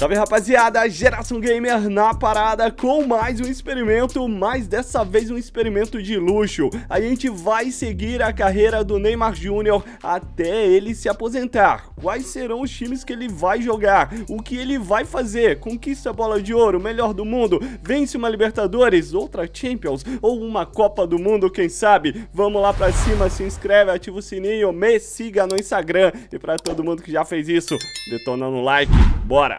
Salve rapaziada, Geração Gamer na parada com mais um experimento, mas dessa vez um experimento de luxo. A gente vai seguir a carreira do Neymar Júnior até ele se aposentar. Quais serão os times que ele vai jogar? O que ele vai fazer? Conquista a bola de ouro, melhor do mundo, vence uma Libertadores, outra Champions ou uma Copa do Mundo, quem sabe? Vamos lá pra cima, se inscreve, ativa o sininho, me siga no Instagram e pra todo mundo que já fez isso, detona no like, bora!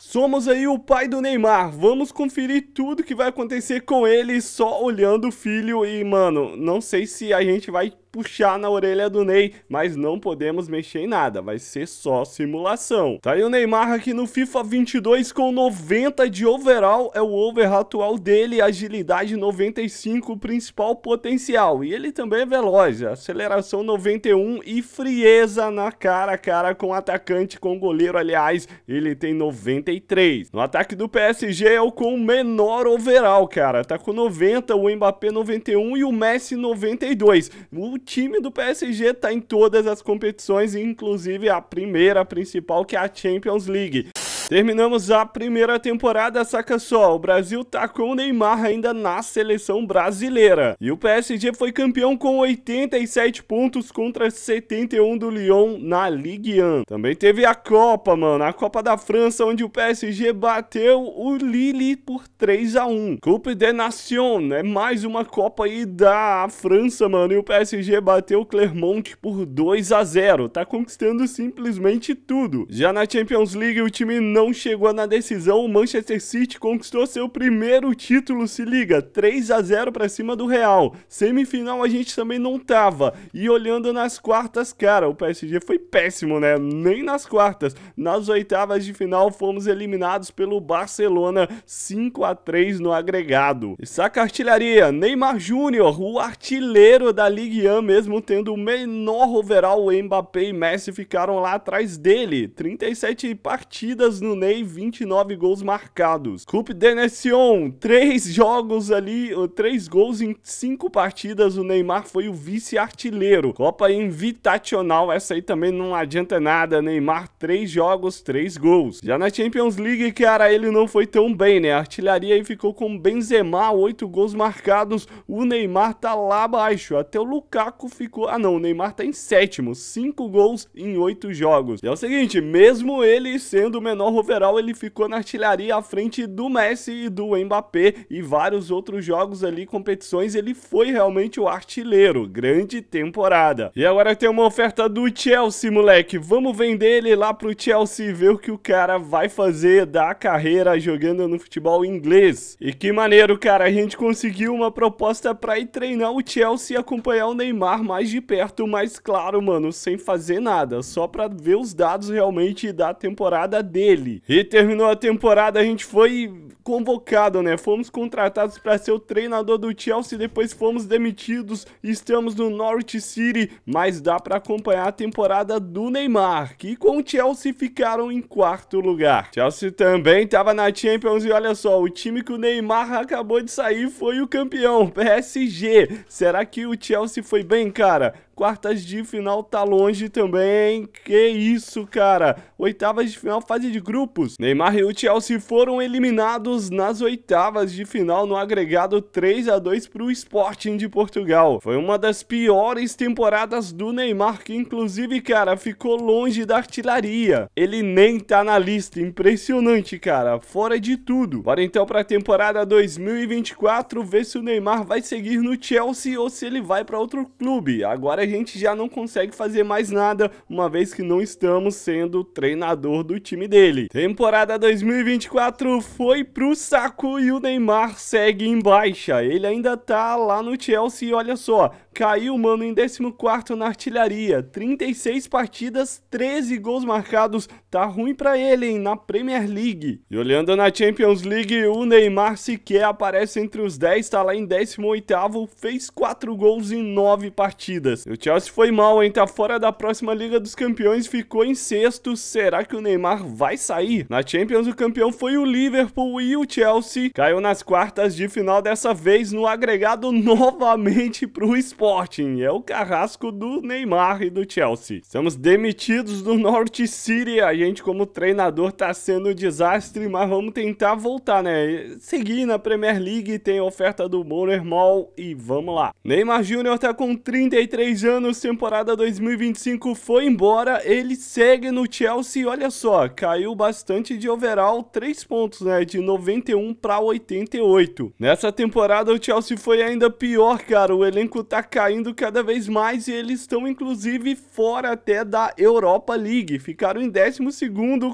Somos aí o pai do Neymar. Vamos conferir tudo que vai acontecer com ele só olhando o filho. E, mano, não sei se a gente vai puxar na orelha do Ney, mas não podemos mexer em nada, vai ser só simulação. Tá aí o Neymar aqui no FIFA 22 com 90 de overall, é o over atual dele, agilidade 95, principal potencial. E ele também é veloz, aceleração 91 e frieza na cara a cara com atacante, com goleiro, aliás, ele tem 93. No ataque do PSG é o com menor overall, cara. Tá com 90, o Mbappé 91 e o Messi 92. O time do PSG tá em todas as competições, inclusive a primeira principal, que é a Champions League. Terminamos a primeira temporada, saca só, o Brasil tá com o Neymar ainda na seleção brasileira. E o PSG foi campeão com 87 pontos contra 71 do Lyon na Ligue 1. Também teve a Copa, mano, a Copa da França, onde o PSG bateu o Lille por 3 a 1 Coupe de Nation é mais uma Copa aí da França, mano, e o PSG bateu o Clermont por 2 a 0 tá conquistando simplesmente tudo. Já na Champions League, o time não não chegou na decisão, o Manchester City conquistou seu primeiro título, se liga, 3 a 0 para cima do Real. Semifinal a gente também não tava. E olhando nas quartas, cara, o PSG foi péssimo, né? Nem nas quartas. Nas oitavas de final fomos eliminados pelo Barcelona 5 a 3 no agregado. Saca artilharia, Neymar Júnior, o artilheiro da Ligue 1, mesmo tendo o menor overall, o Mbappé e Messi ficaram lá atrás dele. 37 partidas no Ney, 29 gols marcados. Coupe Denesion, 3 jogos ali, 3 gols em 5 partidas. O Neymar foi o vice-artilheiro. Copa Invitacional, essa aí também não adianta nada. Neymar, 3 jogos, 3 gols. Já na Champions League, cara, ele não foi tão bem, né? A artilharia aí ficou com Benzema, 8 gols marcados. O Neymar tá lá abaixo. Até o Lukaku ficou. Ah, não, o Neymar tá em sétimo, 5 gols em 8 jogos. E é o seguinte, mesmo ele sendo o menor Mundial, overall ele ficou na artilharia à frente do Messi e do Mbappé e vários outros jogos ali, competições, ele foi realmente o artilheiro. Grande temporada. E agora tem uma oferta do Chelsea, moleque. Vamos vender ele lá pro Chelsea e ver o que o cara vai fazer da carreira jogando no futebol inglês. E que maneiro, cara. A gente conseguiu uma proposta para ir treinar o Chelsea e acompanhar o Neymar mais de perto, mas claro, mano, sem fazer nada, só para ver os dados realmente da temporada dele dele. E terminou a temporada, a gente foi convocado, né? Fomos contratados para ser o treinador do Chelsea, depois fomos demitidos, estamos no North City, mas dá para acompanhar a temporada do Neymar, que com o Chelsea ficaram em quarto lugar. Chelsea também estava na Champions e olha só, o time que o Neymar acabou de sair foi o campeão, PSG. Será que o Chelsea foi bem, cara? quartas de final tá longe também. Que isso, cara. Oitavas de final, fase de grupos. Neymar e o Chelsea foram eliminados nas oitavas de final no agregado 3 a 2 para o Sporting de Portugal. Foi uma das piores temporadas do Neymar, que inclusive, cara, ficou longe da artilharia. Ele nem tá na lista, impressionante, cara, fora de tudo. Bora então para a temporada 2024 ver se o Neymar vai seguir no Chelsea ou se ele vai para outro clube. Agora a gente já não consegue fazer mais nada, uma vez que não estamos sendo treinador do time dele. Temporada 2024 foi pro saco e o Neymar segue em baixa. Ele ainda tá lá no Chelsea e olha só, caiu, mano, em 14 na artilharia. 36 partidas, 13 gols marcados. Tá ruim pra ele, hein, na Premier League. E olhando na Champions League, o Neymar sequer aparece entre os 10, tá lá em 18º, fez 4 gols em 9 partidas. E o Chelsea foi mal, hein, tá fora da próxima Liga dos Campeões, ficou em sexto. Será que o Neymar vai sair? Na Champions, o campeão foi o Liverpool e o Chelsea caiu nas quartas de final, dessa vez no agregado novamente pro Spurs. Sporting, é o carrasco do Neymar e do Chelsea. Estamos demitidos do Norte City, a gente como treinador tá sendo um desastre, mas vamos tentar voltar, né? Seguir na Premier League, tem oferta do Mall e vamos lá. Neymar Júnior tá com 33 anos, temporada 2025 foi embora, ele segue no Chelsea, olha só, caiu bastante de overall, 3 pontos, né? De 91 para 88. Nessa temporada o Chelsea foi ainda pior, cara, o elenco tá caindo cada vez mais e eles estão inclusive fora até da Europa League. Ficaram em 12,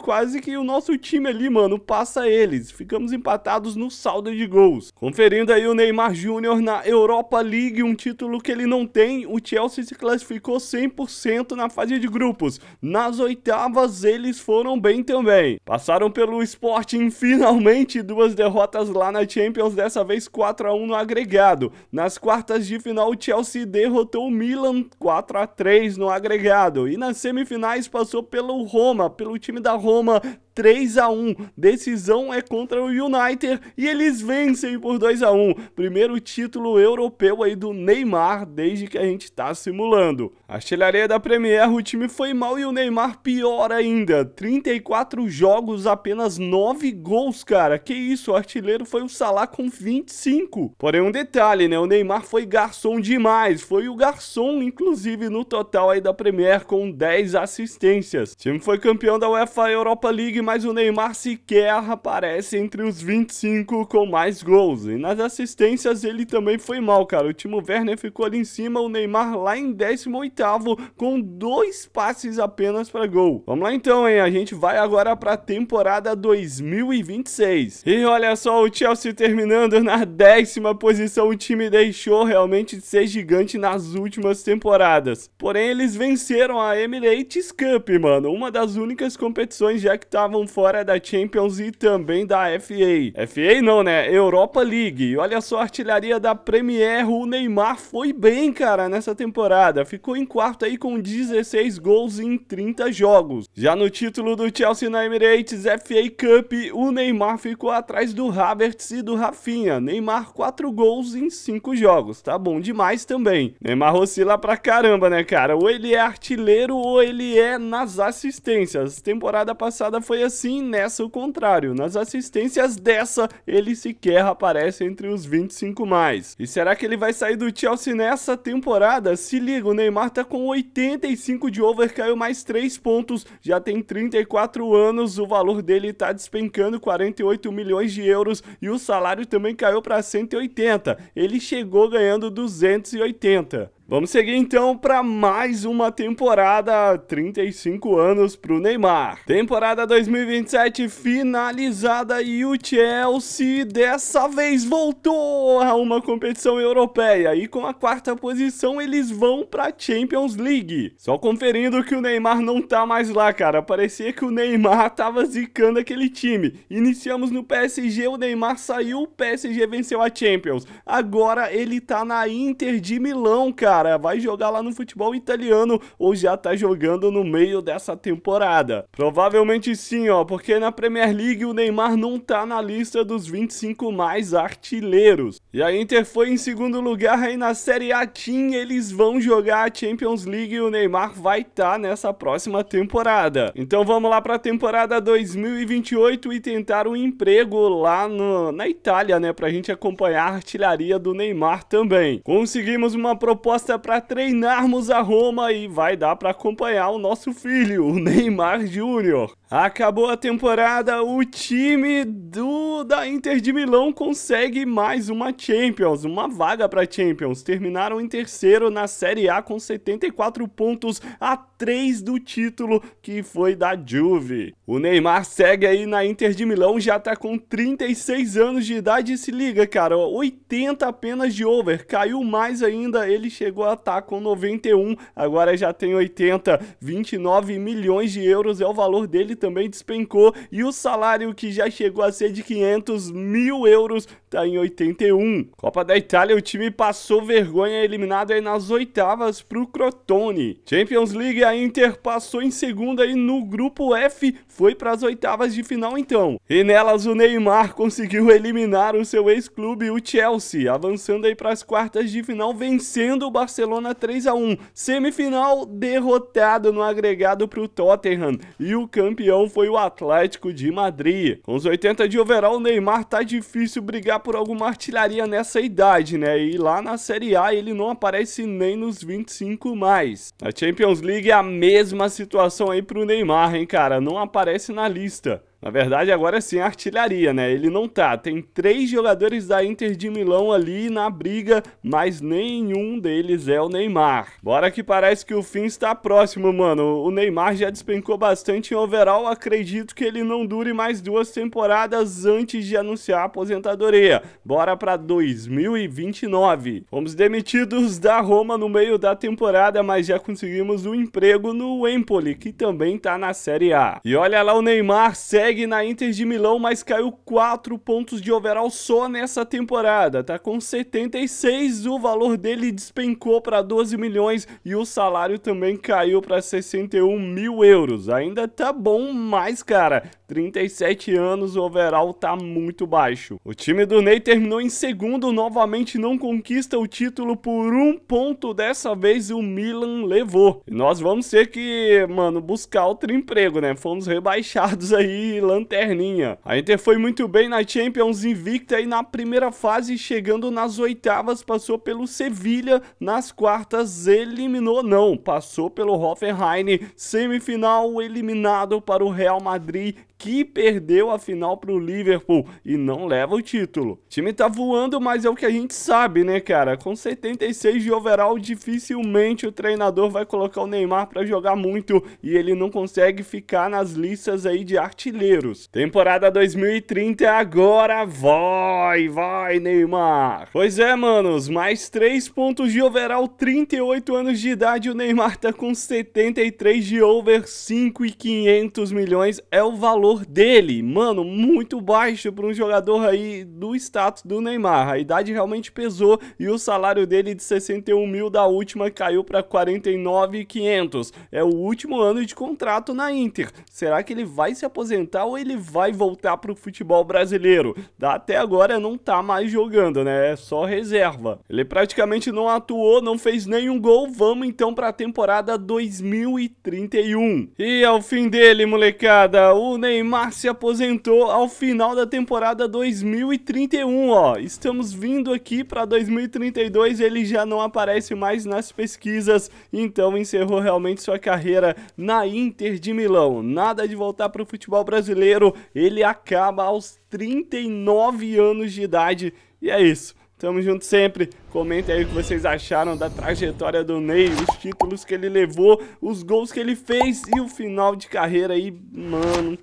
quase que o nosso time ali, mano, passa eles. Ficamos empatados no saldo de gols. Conferindo aí o Neymar Júnior na Europa League, um título que ele não tem, o Chelsea se classificou 100% na fase de grupos. Nas oitavas eles foram bem também. Passaram pelo Sporting finalmente, duas derrotas lá na Champions, dessa vez 4 a 1 no agregado. Nas quartas de final o Chelsea Chelsea derrotou o Milan 4 a 3 no agregado e nas semifinais passou pelo Roma, pelo time da Roma 3 a 1. Decisão é contra o United e eles vencem por 2 a 1. Primeiro título europeu aí do Neymar desde que a gente tá simulando. Artilharia da Premier, o time foi mal e o Neymar pior ainda. 34 jogos, apenas 9 gols, cara. Que isso, o artilheiro foi o Salah com 25. Porém um detalhe, né? O Neymar foi garçom demais, foi o garçom inclusive no total aí da Premier com 10 assistências. O time foi campeão da UEFA Europa League mas o Neymar sequer aparece entre os 25 com mais gols. E nas assistências ele também foi mal, cara. O Timo Werner ficou ali em cima, o Neymar lá em 18º com dois passes apenas para gol. Vamos lá então, hein? A gente vai agora para a temporada 2026. E olha só, o Chelsea terminando na décima posição. O time deixou realmente de ser gigante nas últimas temporadas. Porém, eles venceram a Emirates Cup, mano. Uma das únicas competições já que estavam estavam fora da Champions e também da FA. FA não, né? Europa League. Olha só a artilharia da Premier. O Neymar foi bem, cara, nessa temporada. Ficou em quarto aí com 16 gols em 30 jogos. Já no título do Chelsea na Emirates FA Cup, o Neymar ficou atrás do Havertz e do Rafinha. Neymar 4 gols em 5 jogos. Tá bom demais também. Neymar oscila pra caramba, né, cara? Ou ele é artilheiro ou ele é nas assistências. Temporada passada foi assim nessa o contrário. Nas assistências dessa, ele sequer aparece entre os 25 mais. E será que ele vai sair do Chelsea nessa temporada? Se liga, o Neymar tá com 85 de over, caiu mais 3 pontos, já tem 34 anos, o valor dele tá despencando 48 milhões de euros e o salário também caiu para 180. Ele chegou ganhando 280. Vamos seguir então para mais uma temporada, 35 anos para o Neymar. Temporada 2027 finalizada e o Chelsea dessa vez voltou a uma competição europeia e com a quarta posição eles vão para Champions League. Só conferindo que o Neymar não tá mais lá, cara. Parecia que o Neymar tava zicando aquele time. Iniciamos no PSG, o Neymar saiu, o PSG venceu a Champions. Agora ele tá na Inter de Milão, cara cara vai jogar lá no futebol italiano ou já tá jogando no meio dessa temporada? Provavelmente sim, ó, porque na Premier League o Neymar não tá na lista dos 25 mais artilheiros. E a Inter foi em segundo lugar aí na Série A Team, eles vão jogar a Champions League e o Neymar vai estar tá nessa próxima temporada. Então vamos lá para a temporada 2028 e tentar um emprego lá no, na Itália, né, pra gente acompanhar a artilharia do Neymar também. Conseguimos uma proposta para treinarmos a Roma e vai dar para acompanhar o nosso filho, o Neymar Júnior. Acabou a temporada, o time do da Inter de Milão consegue mais uma Champions, uma vaga para Champions. Terminaram em terceiro na Série A com 74 pontos a 3 do título que foi da Juve. O Neymar segue aí na Inter de Milão, já tá com 36 anos de idade, se liga, cara, 80 apenas de over, caiu mais ainda, ele chegou chegou a estar tá com 91, agora já tem 80, 29 milhões de euros é o valor dele também despencou e o salário que já chegou a ser de 500 mil euros tá em 81. Copa da Itália, o time passou vergonha eliminado aí nas oitavas pro Crotone. Champions League, a Inter passou em segunda e no grupo F foi para as oitavas de final então. E nelas o Neymar conseguiu eliminar o seu ex-clube, o Chelsea, avançando aí para as quartas de final, vencendo o Barcelona Barcelona 3 a 1. Semifinal derrotado no agregado para o Tottenham e o campeão foi o Atlético de Madrid. Com os 80 de overall, o Neymar tá difícil brigar por alguma artilharia nessa idade, né? E lá na Série A ele não aparece nem nos 25 mais. Na Champions League é a mesma situação aí para o Neymar, hein, cara? Não aparece na lista. Na verdade, agora é sim artilharia, né? Ele não tá. Tem três jogadores da Inter de Milão ali na briga, mas nenhum deles é o Neymar. Bora que parece que o fim está próximo, mano. O Neymar já despencou bastante em overall. Acredito que ele não dure mais duas temporadas antes de anunciar a aposentadoria. Bora para 2029. Fomos demitidos da Roma no meio da temporada, mas já conseguimos um emprego no Empoli, que também tá na Série A. E olha lá o Neymar segue segue na Inter de Milão, mas caiu 4 pontos de overall só nessa temporada. Tá com 76, o valor dele despencou para 12 milhões e o salário também caiu para 61 mil euros. Ainda tá bom, mas, cara, 37 anos, o overall tá muito baixo. O time do Ney terminou em segundo, novamente não conquista o título por um ponto, dessa vez o Milan levou. E nós vamos ter que, mano, buscar outro emprego, né? Fomos rebaixados aí, lanterninha. A Inter foi muito bem na Champions invicta e na primeira fase, chegando nas oitavas, passou pelo Sevilha, nas quartas eliminou, não, passou pelo Hoffenheim, semifinal eliminado para o Real Madrid, que perdeu a final para o Liverpool e não leva o título. O time tá voando, mas é o que a gente sabe, né, cara? Com 76 de overall, dificilmente o treinador vai colocar o Neymar para jogar muito e ele não consegue ficar nas listas aí de artilheiros. Temporada 2030 agora, vai, vai, Neymar. Pois é, manos, mais 3 pontos de overall, 38 anos de idade, o Neymar tá com 73 de over, 5 e 500 milhões é o valor valor dele. Mano, muito baixo para um jogador aí do status do Neymar. A idade realmente pesou e o salário dele de 61 mil da última caiu para 49,500. É o último ano de contrato na Inter. Será que ele vai se aposentar ou ele vai voltar para o futebol brasileiro? Até agora não tá mais jogando, né? É só reserva. Ele praticamente não atuou, não fez nenhum gol. Vamos então para a temporada 2031. E ao fim dele, molecada, o Neymar Neymar se aposentou ao final da temporada 2031, ó. Estamos vindo aqui para 2032, ele já não aparece mais nas pesquisas, então encerrou realmente sua carreira na Inter de Milão. Nada de voltar para o futebol brasileiro, ele acaba aos 39 anos de idade. E é isso. Tamo junto sempre. Comenta aí o que vocês acharam da trajetória do Ney, os títulos que ele levou, os gols que ele fez e o final de carreira aí, mano,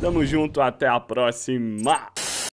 Tamo junto, até a próxima!